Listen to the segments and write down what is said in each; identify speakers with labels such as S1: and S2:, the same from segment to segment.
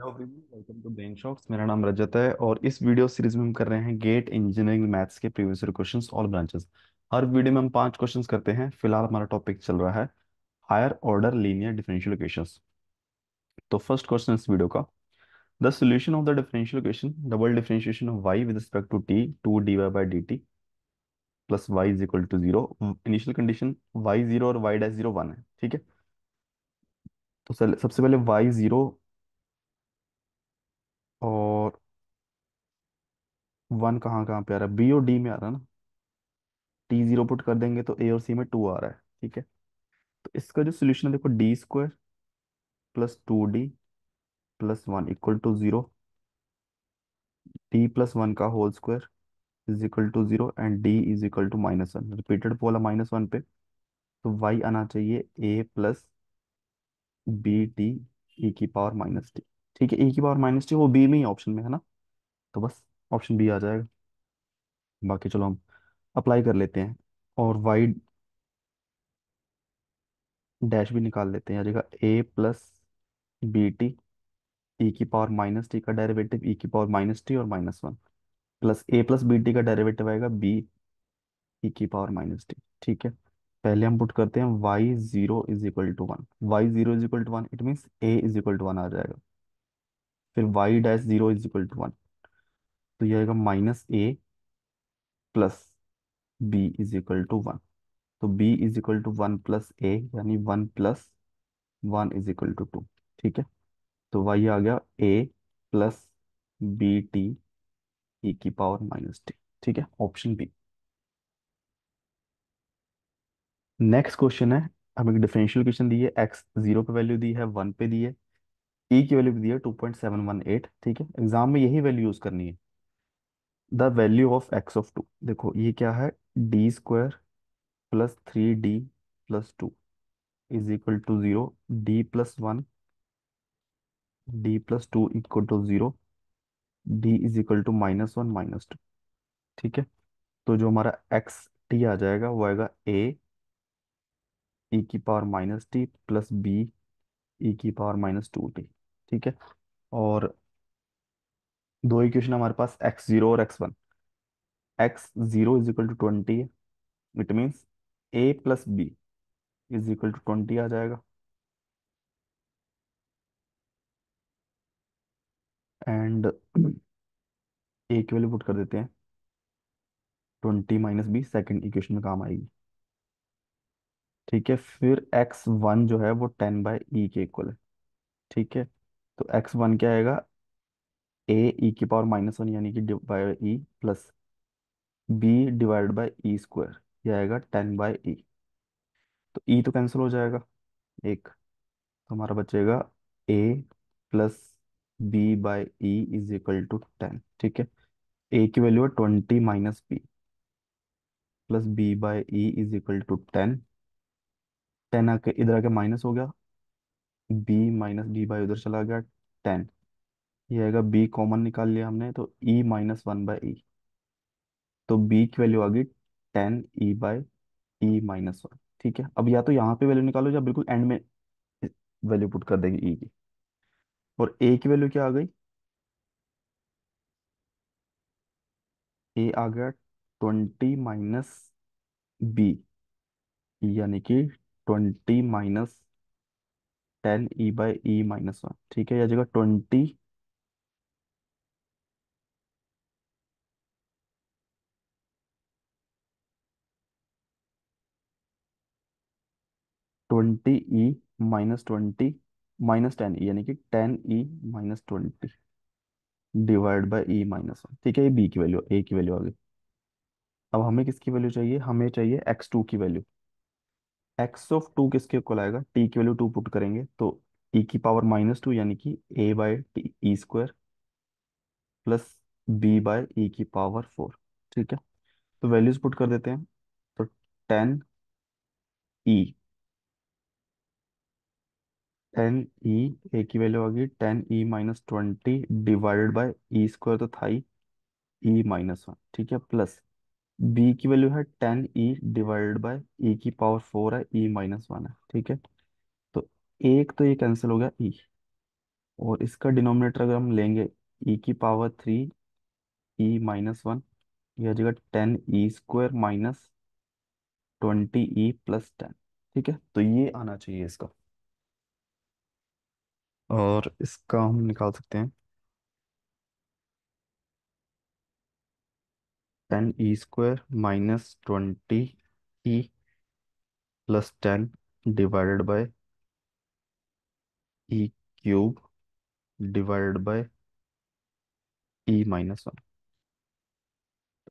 S1: hello welcome to brain shocks मेरा नाम रजत है और इस वीडियो सीरीज में हम कर रहे हैं गेट इंजीनियरिंग मैथ्स के प्रीवियस क्वेश्चंस ऑल ब्रांचेस हर वीडियो में हम पांच क्वेश्चंस करते हैं फिलहाल हमारा टॉपिक चल रहा है higher order linear differential equations तो फर्स्ट क्वेश्चन इस वीडियो का the solution of the differential equation double differentiation of y with respect to t two d y by d t plus y is equal to zero initial condition y zero और y dash zero one है ठीक है तो सबसे पहले Y zero और one कहाँ कहाँ पे आ रहा है बी और डी में आ रहा है ना टी जीरो पुट कर देंगे तो ए और सी में टू आ रहा है ठीक है तो इसका जो सोल्यूशन है देखो D square plus two D plus one equal to zero D plus one का whole square is equal to zero and D is equal to minus one repeated है माइनस वन पे तो वाई आना चाहिए A plus B T E की power minus t ठीक है A की पावर माइनस टी वो बी में ही ऑप्शन में है ना तो बस ऑप्शन बी आ जाएगा बाकी चलो हम अप्लाई कर लेते हैं और वाइड डैश भी निकाल लेते हैं जाएगा A plus B T E की पावर माइनस टी का डेरिवेटिव ई e की पावर माइनस टी और minus one plus A plus B t का डेरिवेटिव आएगा बी ई e की पावर माइनस टी ठीक है पहले हम पुट करते हैं y zero is equal to one y zero is equal to one it means A is equal to one आ जाएगा फिर y dash zero is equal to one तो यह आएगा minus A plus B is equal to one तो B is equal to one plus A यानी one plus one is equal to two ठीक है तो वाई आ गया A plus B T E की पावर माइनस टी ठीक है ऑप्शन बी नेक्स्ट क्वेश्चन है हमें डिफरेंशियल क्वेश्चन दी है एक्स जीरो पे वैल्यू दी है वन पे दी है ई e की वैल्यू दी है two point seven one eight ठीक है एग्जाम में यही वैल्यू यूज करनी है the value of x of two देखो ये क्या है D square plus three D plus two is equal to zero D plus one D plus two equal to zero D is equal to minus one minus two ठीक है तो जो हमारा x T आ जाएगा वो आएगा ए ई e की power minus t plus B e की पावर माइनस टू टी ठीक है और दो इक्वेशन हमारे पास एक्स जीरो और x one x zero is equal to twenty है it means A plus B is equal to twenty आ जाएगा एंड ए की वैल्यू पुट कर देते हैं twenty minus B second equation में काम आएगी ठीक है फिर एक्स वन जो है वो टेन बाई ई के इक्वल है ठीक है तो एक्स वन क्या आएगा ए ई की पावर माइनस वन यानी कि divide e plus B divide by e square यह आएगा टेन बाई ई तो ई तो कैंसिल हो जाएगा एक तो हमारा बचेगा A plus B by e is equal to ten ठीक है ए की वैल्यू है twenty minus B plus B by e is equal to ten ten आके इधर आके माइनस हो गया बी माइनस डी बाई उधर चला गया टेन ये आएगा बी कॉमन निकाल लिया हमने तो e minus one by e तो बी की वैल्यू आ गई ten e by e minus one ठीक है अब या तो यहाँ पे वैल्यू निकालो या बिल्कुल एंड में वैल्यू पुट कर देंगे ई e की और ए की वैल्यू क्या आ गई ए आ गया ट्वेंटी माइनस बी यानी कि twenty minus ten e by e minus one ठीक है यह जगह twenty twenty e minus twenty minus ten e यानी कि ten e minus twenty divide by e minus one ठीक है ये बी की वैल्यू ए की वैल्यू आ गई अब हमें किसकी वैल्यू चाहिए हमें चाहिए एक्स टू की वैल्यू एक्स ऑफ टू किसके इक्वल आएगा टी की वैल्यू टू पुट करेंगे तो ई की पावर माइनस टू यानी कि A by t e square plus B by e की पावर फोर ठीक है तो वैल्यूज पुट कर देते हैं तो टेन ई टेन ई ए की वैल्यू आ गई ten e minus twenty divided by e square तो था ही ई माइनस वन ठीक है प्लस बी की वैल्यू है ten e divided by e की पावर फोर है ई माइनस वन है ठीक है तो एक तो ये कैंसिल हो गया ई और इसका डिनोमिनेटर अगर हम लेंगे ई की power three e minus one यह जगह ten e square minus twenty e plus ten ठीक है तो ये आना चाहिए इसका और इसका हम निकाल सकते हैं ten e square minus twenty e plus ten divided by e cube divided by e minus one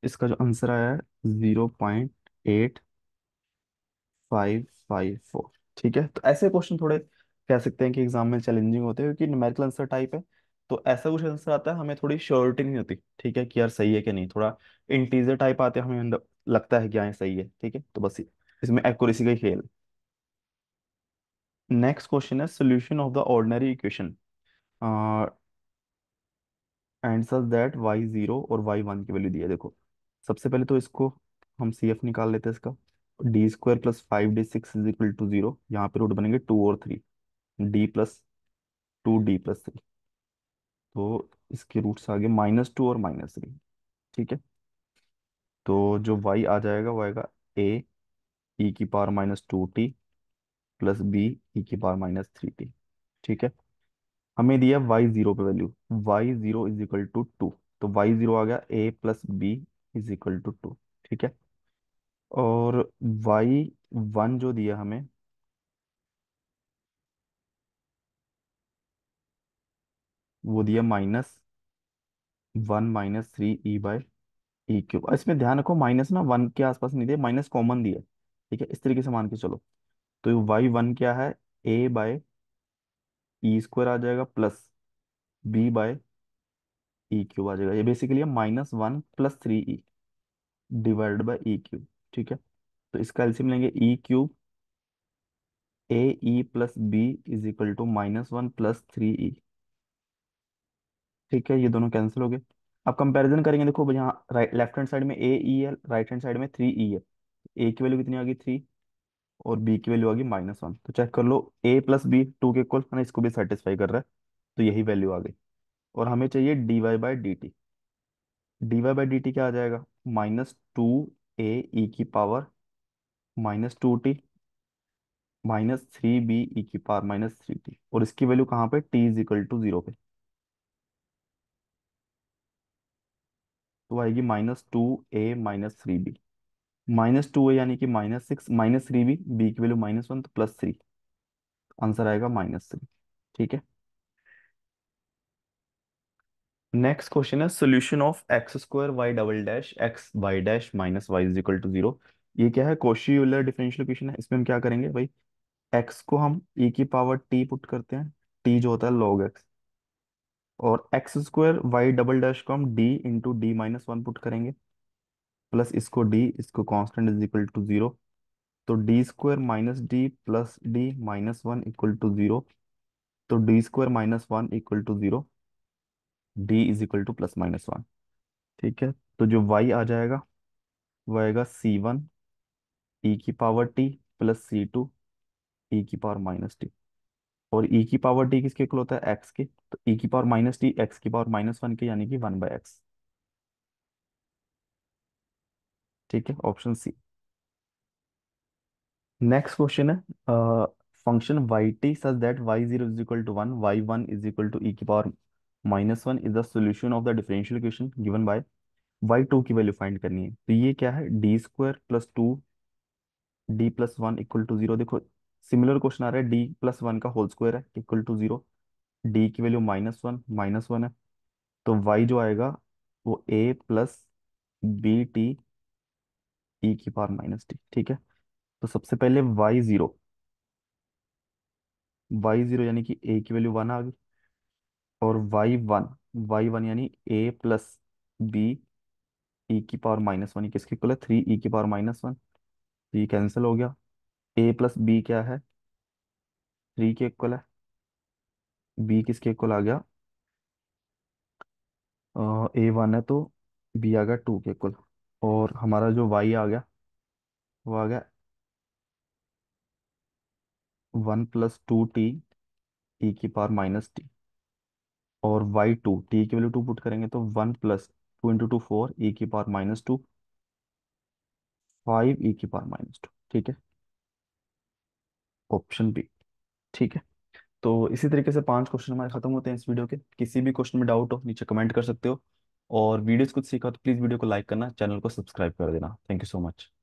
S1: इसका जो आंसर आया है zero point eight five five four ठीक है तो ऐसे क्वेश्चन थोड़े कह सकते हैं कि एग्जाम में चैलेंजिंग होते हैं क्योंकि न्यूमेरिकल आंसर टाइप है तो ऐसा कुछ आंसर आता है हमें थोड़ी श्योरिटी नहीं होती ठीक है कि यार सही है कि नहीं थोड़ा इंटीजर टाइप आते हैं हमें लगता है कि हाँ सही है ठीक है तो बस इसमें एक्यूरेसी का ही खेल नेक्स्ट क्वेश्चन है solution of the ordinary equation answer that y zero और वाई वन की वैल्यू दी है देखो सबसे पहले तो इसको हम सी एफ निकाल लेते हैं इसका D square plus five D six is equal to zero यहाँ पे रूट बनेंगे टू और three D plus two D plus three तो इसके रूट्स आगे माइनस टू और माइनस थ्री ठीक है तो जो वाई आ जाएगा वो आएगा ए ई e की power minus two t plus B e की पावर माइनस थ्री टी ठीक है हमें दिया वाई जीरो पे value Y zero is equal to two two y zero आ गया A plus B is equal to two ठीक है और वाई वन जो दिया हमें वो दिया minus one minus three E e by e e cube इसमें ध्यान रखो माइनस ना वन के आसपास नहीं दिया माइनस कॉमन दिया ठीक है इस तरीके से मान के चलो तो वाई वन क्या है A by e e square आ जाएगा plus B by e cube आ जाएगा ये बेसिकली है minus one plus three e divide by e cube ठीक है तो इसका एल्सियम लेंगे e cube A e plus B is equal to minus one plus three e ठीक है ये दोनों कैंसिल हो गए अब कंपैरिजन करेंगे देखो यहाँ राइट लेफ्ट हैंड साइड में A e L right hand side में थ्री ई एल ए की वैल्यू कितनी आ गई थ्री और बी की वैल्यू आ गई माइनस वन तो चेक कर लो ए प्लस बी टू के इक्वल है ना इसको भी सेटिस्फाई कर रहा है तो यही वैल्यू आ गई और हमें चाहिए d y by d t d y by d t क्या आ जाएगा minus two A e e की power minus two t minus three B e e की पावर माइनस थ्री टी और इसकी वैल्यू कहाँ पे t is equal to zero पे तो आएगी minus two A minus three B minus two A यानी कि minus six minus three B B की वैल्यू माइनस वन तो प्लस थ्री आंसर आएगा माइनस थ्री ठीक है नेक्स्ट क्वेश्चन है solution of x square y double dash x y dash minus y is equal to zero ये क्या है Koshi differential equation है इसमें हम क्या करेंगे भाई एक्स को हम e की पावर टी पुट करते हैं टी जो होता है लॉग एक्स और x square y double dash को हम D into D minus one put करेंगे प्लस इसको डी इसको constant is equal to zero तो D square minus D plus D minus one equal to zero तो D square minus one equal to zero D is equal to plus minus one ठीक है तो जो y आ जाएगा वह आएगा सी वन ई की power t plus C two e की पावर माइनस टी और ई की पावर टी किसके इक्वल होता है एक्स के तो e की पावर माइनस टी एक्स की पावर माइनस वन के यानी कि वन बाय एक्स ठीक है ऑप्शन सी नेक्स्ट क्वेश्चन है function y t such that y zero is equal to one y one is equal to e की power minus one is the solution of the differential equation given by y two की value find करनी है तो ये क्या है D square plus two D plus one equal to zero देखो similar question आ रहा है डी प्लस वन का होल स्क्वायर है इक्वल टू जीरो डी की value minus one minus one है तो वाई जो आएगा वो A plus B T E की पावर माइनस टी ठीक है तो सबसे पहले वाई जीरो वाई जीरो यानी कि ए की वैल्यू वन आ गई और वाई वन वाई वन यानी ए प्लस बी ई की पावर माइनस वन किसके कुल है थ्री ई e की पावर माइनस वन तो ये कैंसिल हो गया ए प्लस बी क्या है थ्री के इक्वल है बी किसके इक्वल आ गया ए वन है तो बी आ गया टू के इक्वल और हमारा जो वाई आ गया वो आ गया वन प्लस टू टी ई की पावर माइनस टी और वाई टू टी की वैल्यू टू पुट करेंगे तो one plus two into two four E की power minus two five E की पावर माइनस टू ठीक है ऑप्शन बी ठीक है तो इसी तरीके से पांच क्वेश्चन हमारे खत्म होते हैं इस वीडियो के किसी भी क्वेश्चन में डाउट हो नीचे कमेंट कर सकते हो और वीडियोस कुछ सीखा तो प्लीज़ वीडियो को लाइक करना चैनल को सब्सक्राइब कर देना थैंक यू सो मच